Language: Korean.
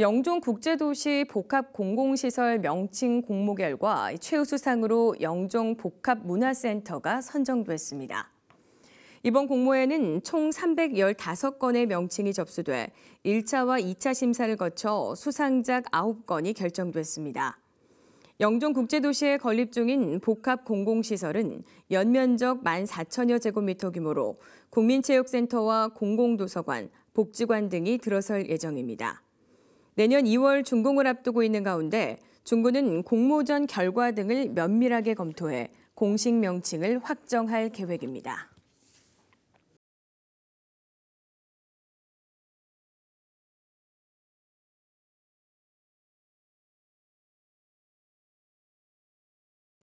영종 국제도시 복합 공공시설 명칭 공모 결과 최우수상으로 영종 복합문화센터가 선정됐습니다. 이번 공모에는 총 315건의 명칭이 접수돼 1차와 2차 심사를 거쳐 수상작 9건이 결정됐습니다. 영종 국제도시에 건립 중인 복합 공공시설은 연면적 14,000여 제곱미터 규모로 국민체육센터와 공공도서관, 복지관 등이 들어설 예정입니다. 내년 2월 준공을 앞두고 있는 가운데 중구는 공모전 결과 등을 면밀하게 검토해 공식 명칭을 확정할 계획입니다.